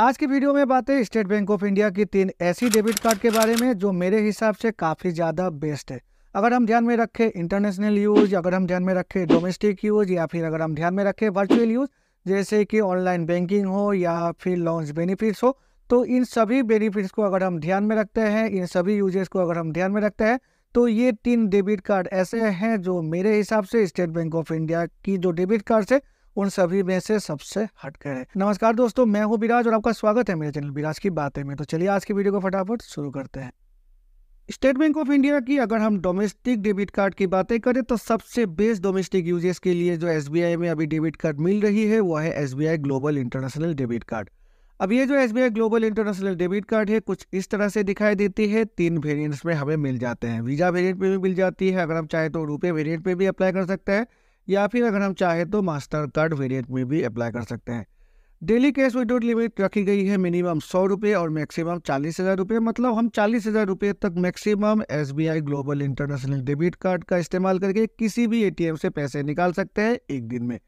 आज की वीडियो में बात है स्टेट बैंक ऑफ इंडिया की तीन ऐसी डेबिट कार्ड के बारे में जो मेरे हिसाब से काफ़ी ज़्यादा बेस्ट है अगर हम ध्यान में रखें इंटरनेशनल यूज़ अगर हम ध्यान में रखें डोमेस्टिक यूज़ या फिर अगर हम ध्यान में रखें वर्चुअल यूज़ जैसे कि ऑनलाइन बैंकिंग हो या फिर लॉन्च बेनिफिट्स हो तो इन सभी बेनिफिट्स को अगर हम ध्यान में रखते हैं इन सभी यूजेस को अगर हम ध्यान में रखते हैं तो ये तीन डेबिट कार्ड ऐसे हैं जो मेरे हिसाब से स्टेट बैंक ऑफ इंडिया की जो डेबिट कार्ड है उन सभी में से सबसे हटकर है नमस्कार दोस्तों मैं हूँ विराज और आपका स्वागत है मेरे चैनल विराज की बातें में तो चलिए आज की वीडियो को फटाफट शुरू करते हैं स्टेट बैंक ऑफ इंडिया की अगर हम डोमेस्टिक डेबिट कार्ड की बातें करें तो सबसे बेस्ट डोमेस्टिक यूजेस के लिए जो एस में अभी डेबिट कार्ड मिल रही है वह है S global international debit card अब ये जो S global international debit card है कुछ इस तरह से दिखाई देती है तीन वेरिएंट्स में हमें मिल जाते हैं वीज़ा वेरिएंट पे भी मिल जाती है अगर हम चाहें तो रुपये वेरिएंट पे भी अप्लाई कर सकते हैं या फिर अगर हम चाहें तो मास्टर कार्ड वेरियंट में भी अप्लाई कर सकते हैं डेली कैश विद लिमिट रखी गई है मिनिमम सौ रुपये और मैक्सिमम चालीस हज़ार रुपये मतलब हम चालीस हज़ार रुपये तक maximum SBI global international debit card का इस्तेमाल करके किसी भी एटीएम से पैसे निकाल सकते हैं एक दिन में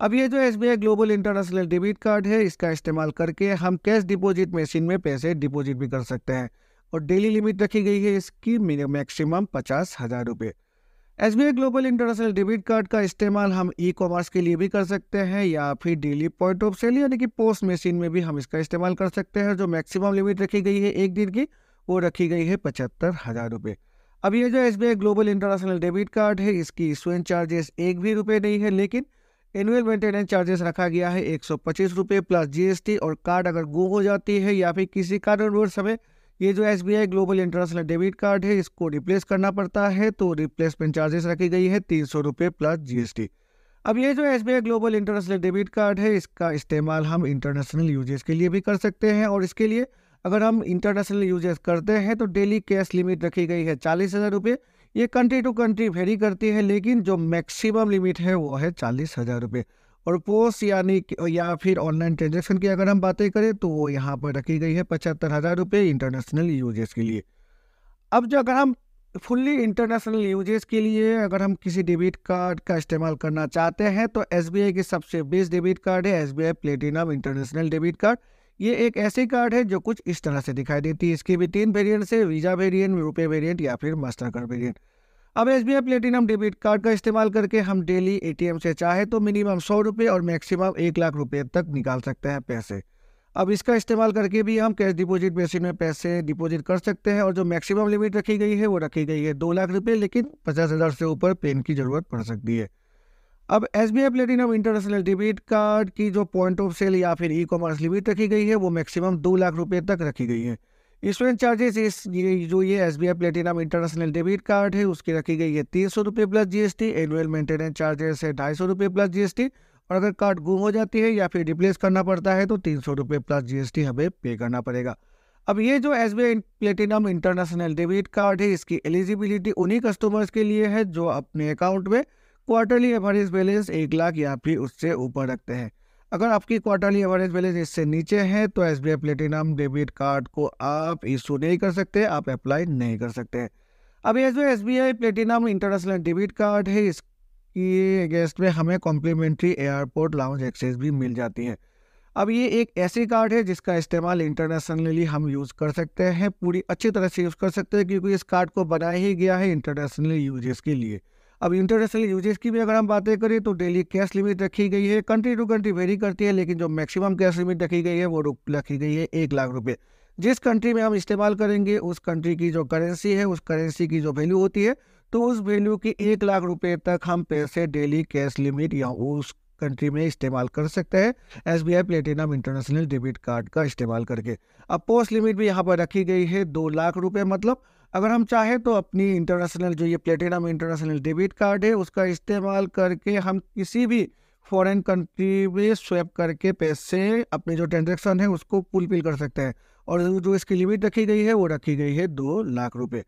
अब ये जो S global international debit card है इसका इस्तेमाल करके हम कैश डिपॉजिट मशीन में पैसे डिपॉजिट भी कर सकते हैं और डेली लिमिट रखी गई है इसकी मैक्सिमम पचास हज़ार रुपये S B I global international debit card का इस्तेमाल हम ई कॉमर्स के लिए भी कर सकते हैं या फिर डेली पॉइंट ऑफ सेल यानी कि पोस्ट मशीन में भी हम इसका इस्तेमाल कर सकते हैं जो मैक्सिमम लिमिट रखी गई है एक दिन की वो रखी गई है पचहत्तर हज़ार रुपये अब ये जो S B I global international debit card है इसकी इशुएंस चार्जेस एक भी रुपये नहीं है लेकिन एनुअल मेंटेनेंस चार्जेस रखा गया है एक सौ पच्चीस रुपये प्लस जी एस टी और कार्ड अगर गुम हो जाती है या फिर किसी कारणवश समय ये जो S B I global international debit card है इसको रिप्लेस करना पड़ता है तो रिप्लेसमेंट चार्जेस रखी गई है तीन सौ रुपये प्लस जी एस टी अब ये जो S B I global international debit card है इसका इस्तेमाल हम इंटरनेशनल यूजेस के लिए भी कर सकते हैं और इसके लिए अगर हम इंटरनेशनल यूजेस करते हैं तो डेली कैश लिमिट रखी गई है चालीस हज़ार रुपये ये कंट्री टू कंट्री वेरी करती है लेकिन जो मैक्सिमम लिमिट है वो है चालीस हज़ार रुपये और पोस्ट यानी या फिर ऑनलाइन ट्रांजेक्शन की अगर हम बातें करें तो वो यहाँ पर रखी गई है पचहत्तर हज़ार रुपये इंटरनेशनल यूजेस के लिए अब जो अगर हम फुल्ली इंटरनेशनल यूजेस के लिए अगर हम किसी डेबिट कार्ड का इस्तेमाल करना चाहते हैं तो एस की सबसे बेस्ट डेबिट कार्ड है S platinum international debit card ये एक ऐसी कार्ड है जो कुछ इस तरह से दिखाई देती है इसके भी तीन वेरियंट्स है वीज़ा वेरियंट रुपये वेरियंट या फिर मास्टर कार्ड वेरियंट अब S B I platinum debit card का इस्तेमाल करके हम डेली एटीएम से चाहे तो मिनिमम सौ रुपये और मैक्सिमम एक लाख रुपये तक निकाल सकते हैं पैसे अब इसका इस्तेमाल करके भी हम कैश डिपॉजिट मशीन में पैसे डिपॉजिट कर सकते हैं और जो मैक्सिमम लिमिट रखी गई है वो रखी गई है दो लाख रुपये लेकिन पचास हज़ार से ऊपर पेन की ज़रूरत पड़ सकती है अब S B I platinum international debit card की जो पॉइंट ऑफ सेल या फिर ई कॉमर्स लिमिट रखी गई है वो मैक्सिमम दो लाख रुपये तक रखी गई है इंश्योरेंस चार्जेस इस ये जो ये S B I platinum international debit card है उसकी रखी गई है तीन सौ रुपये plus G S T annual maintenance charges है ढाई सौ रुपये प्लस जी एस टी और अगर कार्ड गुम हो जाती है या फिर रिप्लेस करना पड़ता है तो तीन सौ रुपये प्लस जी एस टी हमें पे करना पड़ेगा अब ये जो S B I platinum international debit card है इसकी एलिजिबिलिटी उन्हीं कस्टमर्स के लिए है जो अपने अकाउंट में क्वार्टरली एवरेज बैलेंस एक लाख या फिर उससे ऊपर रखते हैं अगर आपकी क्वार्टरली एवरेज बैलेंस इससे नीचे है तो S B platinum debit card को आप इशू नहीं कर सकते आप अप्लाई नहीं कर सकते अब ये जो S B I platinum international debit card है इसकी अगेंस्ट में हमें कॉम्प्लीमेंट्री एयरपोर्ट लाउंज एक्सेस भी मिल जाती है अब ये एक ऐसी कार्ड है जिसका इस्तेमाल इंटरनेशनली हम यूज़ कर सकते हैं पूरी अच्छी तरह से यूज़ कर सकते हैं क्योंकि इस कार्ड को बनाया ही गया है इंटरनेशनल यूजेस के लिए अब इंटरनेशनल यूजेस की भी अगर हम बातें करें तो डेली कैश लिमिट रखी गई है कंट्री टू कंट्री वेरी करती है लेकिन जो मैक्सिमम कैश लिमिट रखी गई है वो रखी गई है एक लाख रुपये जिस कंट्री में हम इस्तेमाल करेंगे उस कंट्री की जो करेंसी है उस करेंसी की जो वैल्यू होती है तो उस वैल्यू की एक लाख रुपये तक हम पैसे डेली कैश लिमिट या उस कंट्री में इस्तेमाल कर सकते हैं S B I platinum international debit card का इस्तेमाल करके अब पोस्ट लिमिट भी यहाँ पर रखी गई है दो लाख रुपये मतलब अगर हम चाहें तो अपनी इंटरनेशनल जो ये प्लेटिनम इंटरनेशनल डेबिट कार्ड है उसका इस्तेमाल करके हम किसी भी फॉरेन कंट्री में स्वैप करके पैसे अपने जो ट्रांजेक्शन है उसको पिल कर सकते हैं और जो इसकी लिमिट रखी गई है वो रखी गई है दो लाख रुपये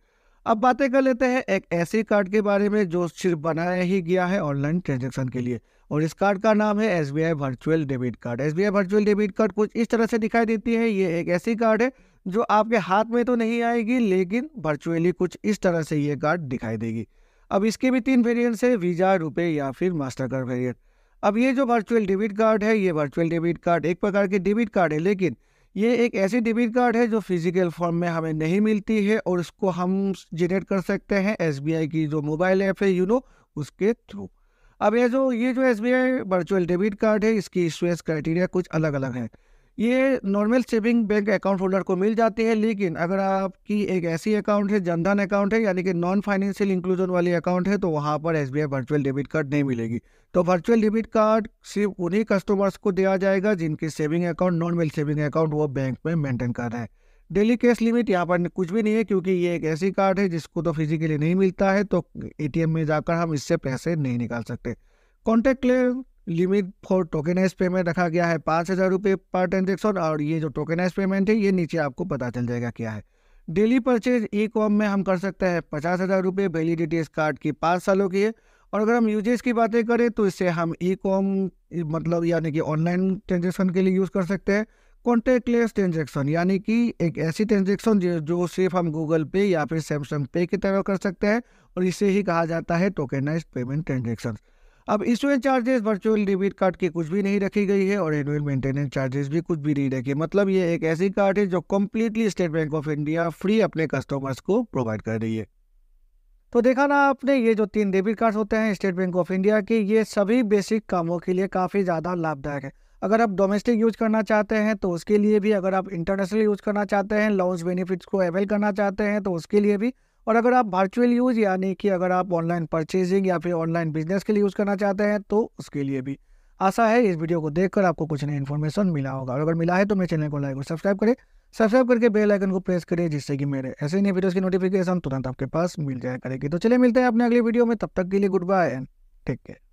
अब बातें कर लेते हैं एक ऐसे कार्ड के बारे में जो सिर्फ बनाया ही गया है ऑनलाइन ट्रांजेक्शन के लिए और इस कार्ड का नाम है S virtual debit card S virtual debit card कुछ इस तरह से दिखाई देती है ये एक ऐसी कार्ड है जो आपके हाथ में तो नहीं आएगी लेकिन वर्चुअली कुछ इस तरह से ये कार्ड दिखाई देगी अब इसके भी तीन वेरियंट्स है वीज़ा रुपये या फिर मास्टर कार्ड वेरियंट अब ये जो वर्चुअल डेबिट कार्ड है ये वर्चुअल डेबिट कार्ड एक प्रकार के डेबिट कार्ड है लेकिन ये एक ऐसी डेबिट कार्ड है जो फिजिकल फॉर्म में हमें नहीं मिलती है और इसको हम जनरेट कर सकते हैं एस की जो मोबाइल ऐप है यूनो उसके थ्रू अब ये जो ये जो एस वर्चुअल डेबिट कार्ड है इसकी इशुएस क्राइटेरिया कुछ अलग अलग है ये normal saving bank account holder को मिल जाती है लेकिन अगर आपकी एक ऐसी अकाउंट है जनधन अकाउंट है यानी कि नॉन फाइनेंशियल इंक्लूजन वाली अकाउंट है तो वहाँ पर एस वर्चुअल डेबिट कार्ड नहीं मिलेगी तो वर्चुअल डेबिट कार्ड सिर्फ उन्हीं कस्टमर्स को दिया जाएगा जिनके saving account normal saving account वो बैंक में मेंटेन कर रहे हैं डेली कैश लिमिट यहाँ पर कुछ भी नहीं है क्योंकि ये एक ऐसी कार्ड है जिसको तो फिजिकली नहीं मिलता है तो एटीएम में जाकर हम इससे पैसे नहीं निकाल सकते contact limit for tokenise payment रखा गया है पाँच हज़ार रुपये पर ट्रांजेक्शन और ये जो टोकेनाइज पेमेंट है ये नीचे आपको पता चल जाएगा क्या है डेली परचेज ई कॉम में हम कर सकते हैं पचास हज़ार रुपये वैलिडिटी इस कार्ड की पाँच सालों की है और अगर हम यूजेज की बातें करें तो इससे हम ई कॉम मतलब यानी कि ऑनलाइन ट्रांजेक्शन के लिए यूज़ कर सकते हैं कॉन्टेक्ट लेस ट्रांजेक्शन यानी कि एक ऐसी ट्रांजेक्शन जो सिर्फ हम गूगल पे या फिर सैमसंग पे की तरह कर सकते हैं और इसे ही कहा जाता है टोकेनाइज पेमेंट ट्रांजेक्शन अब issuance charges virtual debit card की कुछ भी नहीं रखी गई है और एनुअल मेंटेनेंस चार्जेस भी कुछ भी नहीं रखे मतलब ये एक ऐसी कार्ड है जो completely State Bank of India free अपने कस्टमर्स को प्रोवाइड कर रही है तो देखा ना आपने ये जो तीन डेबिट कार्ड होते हैं स्टेट बैंक ऑफ इंडिया के ये सभी बेसिक कामों के लिए काफ़ी ज़्यादा लाभदायक है अगर आप डोमेस्टिक यूज करना चाहते हैं तो उसके लिए भी अगर आप इंटरनेशनल यूज करना चाहते हैं लॉन्च बेनिफिट्स को अवेल करना चाहते हैं तो उसके लिए भी और अगर आप वर्चुअल यूज़ यानी कि अगर आप ऑनलाइन परचेजिंग या फिर ऑनलाइन बिजनेस के लिए यूज़ करना चाहते हैं तो उसके लिए भी आशा है इस वीडियो को देखकर आपको कुछ नई इन्फॉर्मेशन मिला होगा और अगर मिला है तो मेरे चैनल को लाइक और सब्सक्राइब करें सब्सक्राइब करके बेल आइकन को प्रेस करें जिससे कि मेरे ऐसे नहीं वीडियोस की नोटिफिकेशन तुरंत आपके पास मिल जाए करेगी तो चलिए मिलते हैं अपने अगली वीडियो में तब तक के लिए goodbye and take care